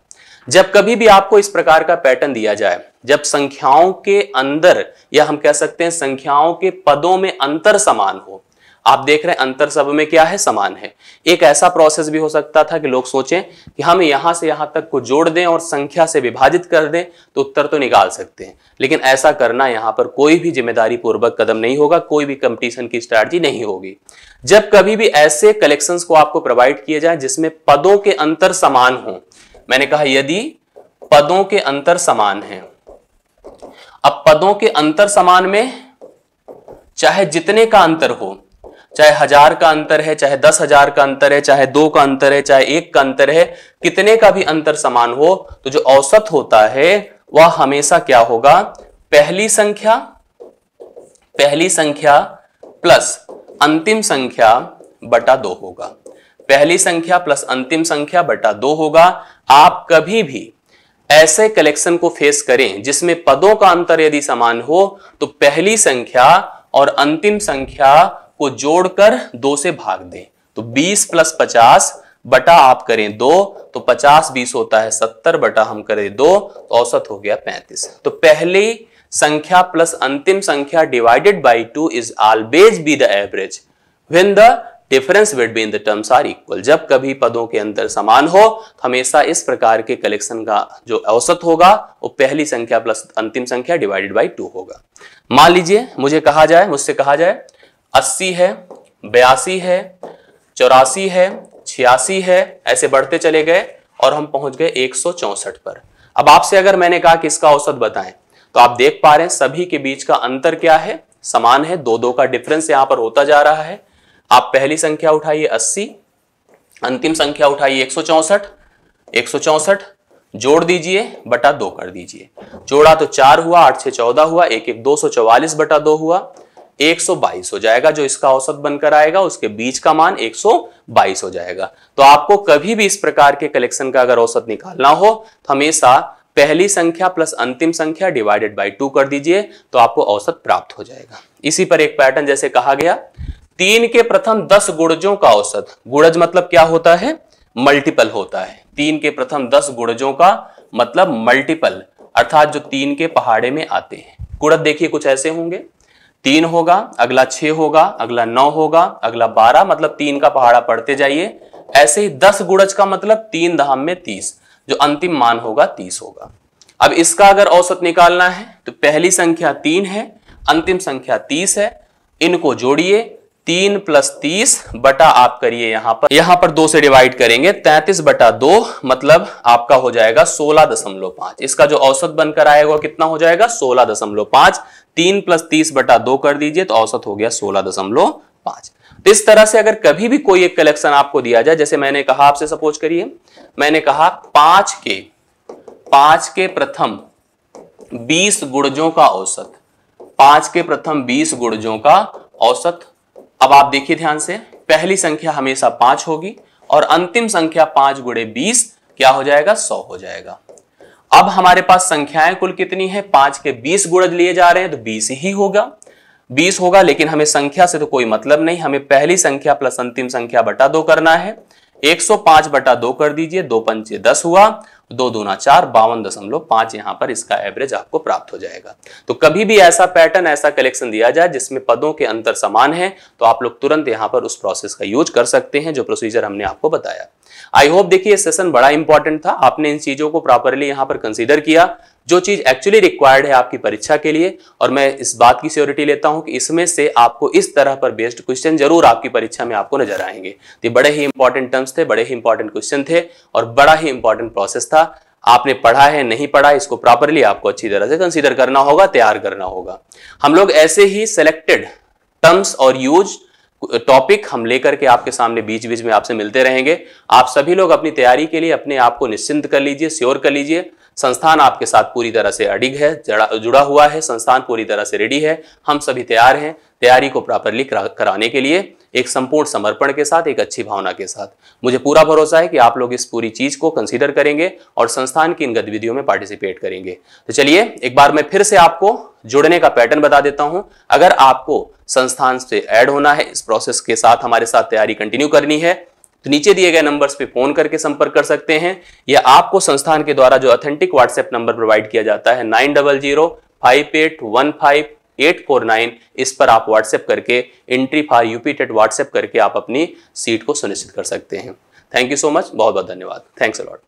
जब कभी भी आपको इस प्रकार का पैटर्न दिया जाए जब संख्याओं के अंदर या हम कह सकते हैं संख्याओं के पदों में अंतर समान हो आप देख रहे हैं अंतर सब में क्या है समान है एक ऐसा प्रोसेस भी हो सकता था कि लोग सोचें कि हम यहां से यहां तक को जोड़ दें और संख्या से विभाजित कर दें तो उत्तर तो निकाल सकते हैं लेकिन ऐसा करना यहां पर कोई भी जिम्मेदारी पूर्वक कदम नहीं होगा कोई भी कंपटीशन की स्ट्रैटी नहीं होगी जब कभी भी ऐसे कलेक्शन को आपको प्रोवाइड किए जाए जिसमें पदों के अंतर समान हो मैंने कहा यदि पदों के अंतर समान है अब पदों के अंतर समान में चाहे जितने का अंतर हो चाहे हजार का अंतर है चाहे दस हजार का अंतर है चाहे दो का अंतर है चाहे एक का अंतर है कितने का भी अंतर समान हो तो जो औसत होता है वह हमेशा क्या होगा पहली संख्या पहली संख्या प्लस अंतिम संख्या बटा दो होगा पहली संख्या प्लस अंतिम संख्या बटा दो होगा आप कभी भी ऐसे कलेक्शन को फेस करें जिसमें पदों का अंतर यदि समान हो तो पहली संख्या और अंतिम संख्या को जोड़कर दो से भाग दें तो 20 प्लस पचास बटा आप करें दो तो 50 20 होता है 70 बटा हम करें दो तो औसत हो गया 35 तो पहली संख्या प्लस अंतिम संख्या divided by two is always be the average when the difference between the terms are equal जब कभी पदों के अंतर समान हो तो हमेशा इस प्रकार के कलेक्शन का जो औसत होगा वो पहली संख्या प्लस अंतिम संख्या डिवाइडेड बाई टू होगा मान लीजिए मुझे कहा जाए मुझसे कहा जाए अस्सी है बयासी है चौरासी है छियासी है ऐसे बढ़ते चले गए और हम पहुंच गए एक पर अब आपसे अगर मैंने कहा कि इसका औसत बताएं तो आप देख पा रहे हैं सभी के बीच का अंतर क्या है समान है दो दो का डिफरेंस यहां पर होता जा रहा है आप पहली संख्या उठाइए अस्सी अंतिम संख्या उठाइए एक सौ एक सौ चौसठ जोड़ दीजिए बटा दो कर दीजिए जोड़ा तो चार हुआ आठ छह चौदह हुआ एक एक दो सौ चौवालीस बटा दो हुआ 122 हो जाएगा जो इसका औसत बनकर आएगा उसके बीच का मान 122 हो जाएगा तो आपको कभी भी इस प्रकार के कलेक्शन का अगर औसत निकालना हो तो हमेशा पहली संख्या प्लस अंतिम संख्या डिवाइडेड बाई टू कर दीजिए तो आपको औसत प्राप्त हो जाएगा इसी पर एक पैटर्न जैसे कहा गया तीन के प्रथम दस गुड़जों का औसत गुड़ज मतलब क्या होता है मल्टीपल होता है तीन के प्रथम दस गुड़जों का मतलब मल्टीपल अर्थात जो तीन के पहाड़े में आते हैं गुड़ज देखिए कुछ ऐसे होंगे तीन होगा अगला छह होगा अगला नौ होगा अगला बारह मतलब तीन का पहाड़ा पढ़ते जाइए ऐसे ही दस गुड़ज का मतलब तीन धाम में तीस जो अंतिम मान होगा तीस होगा अब इसका अगर औसत निकालना है तो पहली संख्या तीन है अंतिम संख्या तीस है इनको जोड़िए तीन प्लस तीस बटा आप करिए यहां पर यहां पर दो से डिवाइड करेंगे तैतीस बटा दो मतलब आपका हो जाएगा सोलह दशमलव पांच इसका जो औसत बनकर आएगा कितना हो जाएगा सोलह दशमलव पांच तीन प्लस तीस बटा दो कर दीजिए तो औसत हो गया सोलह दशमलव पांच तो इस तरह से अगर कभी भी कोई एक कलेक्शन आपको दिया जाए जैसे मैंने कहा आपसे सपोज करिए मैंने कहा पांच के पांच के प्रथम बीस गुड़जों का औसत पांच के प्रथम बीस गुड़जों का औसत अब आप देखिए ध्यान से पहली संख्या हमेशा पांच होगी और अंतिम संख्या पांच गुड़े बीस क्या हो जाएगा सौ हो जाएगा अब हमारे पास संख्याएं कुल कितनी है पांच के बीस गुड़ लिए जा रहे हैं तो बीस ही होगा बीस होगा लेकिन हमें संख्या से तो कोई मतलब नहीं हमें पहली संख्या प्लस अंतिम संख्या बटा दो करना है 105 बटा दो कर दीजिए दो पंचे दस हुआ दो दूना चार बावन दशमलव पांच यहाँ पर इसका एवरेज आपको प्राप्त हो जाएगा तो कभी भी ऐसा पैटर्न ऐसा कलेक्शन दिया जाए जिसमें पदों के अंतर समान है तो आप लोग तुरंत यहाँ पर उस प्रोसेस का यूज कर सकते हैं जो प्रोसीजर हमने आपको बताया आई होप देखिए सेशन बड़ा इंपॉर्टेंट था आपने इन चीजों को प्रॉपरली यहाँ पर कंसिडर किया जो चीज एक्चुअली रिक्वायर्ड है आपकी परीक्षा के लिए और मैं इस बात की सियोरिटी लेता हूं कि इसमें से आपको इस तरह पर बेस्ड क्वेश्चन जरूर आपकी परीक्षा में आपको नजर आएंगे तो बड़े ही इंपॉर्टेंट टर्म्स थे बड़े ही इंपॉर्टेंट क्वेश्चन थे और बड़ा ही इंपॉर्टेंट प्रोसेस था आपने पढ़ा है नहीं पढ़ा इसको प्रॉपरली आपको अच्छी तरह से कंसिडर करना होगा तैयार करना होगा हम लोग ऐसे ही सिलेक्टेड टर्म्स और यूज टॉपिक हम लेकर के आपके सामने बीच बीच में आपसे मिलते रहेंगे आप सभी लोग अपनी तैयारी के लिए अपने आप को निश्चिंत कर लीजिए श्योर कर लीजिए संस्थान आपके साथ पूरी तरह से अडिग है जुड़ा हुआ है संस्थान पूरी तरह से रेडी है हम सभी तैयार हैं तैयारी को प्रॉपरली कराने के लिए एक संपूर्ण समर्पण के साथ एक अच्छी भावना के साथ मुझे पूरा भरोसा है कि आप लोग इस पूरी चीज को कंसीडर करेंगे और संस्थान की इन गतिविधियों में पार्टिसिपेट करेंगे तो चलिए एक बार मैं फिर से आपको जुड़ने का पैटर्न बता देता हूं अगर आपको संस्थान से ऐड होना है इस प्रोसेस के साथ हमारे साथ तैयारी कंटिन्यू करनी है तो नीचे दिए गए नंबर्स पे फोन करके संपर्क कर सकते हैं या आपको संस्थान के द्वारा जो ऑथेंटिक व्हाट्सएप नंबर प्रोवाइड किया जाता है nine double zero five eight one five eight four nine इस पर आप व्हाट्सएप करके entry for UP TET WhatsApp करके आप अपनी सीट को सुनिश्चित कर सकते हैं थैंक यू सो मच बहुत बहुत धन्यवाद थैंक्स अलॉट